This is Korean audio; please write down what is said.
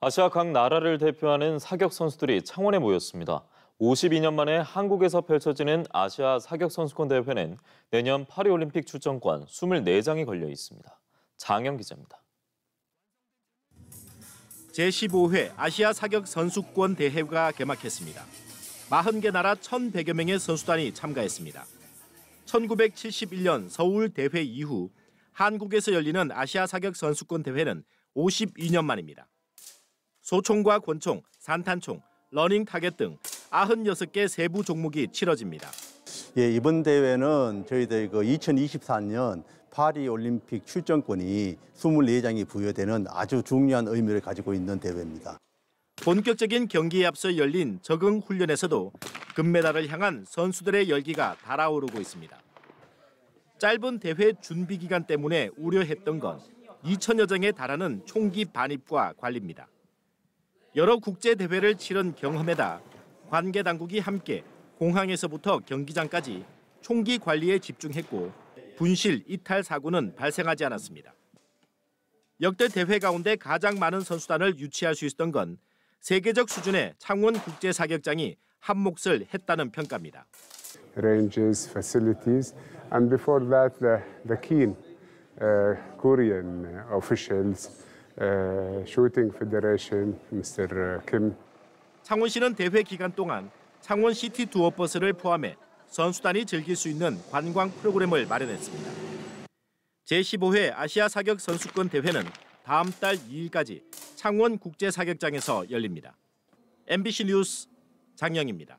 아시아 각 나라를 대표하는 사격 선수들이 창원에 모였습니다. 52년 만에 한국에서 펼쳐지는 아시아 사격 선수권 대회는 내년 파리 올림픽 출전권 24장이 걸려 있습니다. 장영 기자입니다. 제15회 아시아 사격 선수권 대회가 개막했습니다. 40개 나라 1,100여 명의 선수단이 참가했습니다. 1971년 서울 대회 이후 한국에서 열리는 아시아 사격 선수권 대회는 52년 만입니다. 소총과 권총, 산탄총, 러닝 타겟 등 96개 세부 종목이 치러집니다. 예, 이번 대회는 저희들 그 2024년 파리 올림픽 출전권이 24장이 부여되는 아주 중요한 의미를 가지고 있는 대회입니다. 본격적인 경기에 앞서 열린 적응 훈련에서도 금메달을 향한 선수들의 열기가 달아오르고 있습니다. 짧은 대회 준비 기간 때문에 우려했던 건 2천여 장에 달하는 총기 반입과 관리입니다. 여러 국제 대회를 치른 경험에다 관계 당국이 함께 공항에서부터 경기장까지 총기 관리에 집중했고 분실, 이탈 사고는 발생하지 않았습니다. 역대 대회 가운데 가장 많은 선수단을 유치할 수 있었던 건 세계적 수준의 창원 국제 사격장이 한 몫을 했다는 평가입니다. Ranges, facilities, and before that the, the keen uh, Korean officials. 슈팅 페더레이션 미스터 김 창원 시는 대회 기간 동안 창원 시티 투어 버스를 포함해 선수단이 즐길 수 있는 관광 프로그램을 마련했습니다. 제15회 아시아 사격 선수권 대회는 다음 달 2일까지 창원 국제 사격장에서 열립니다. MBC 뉴스 장영입니다.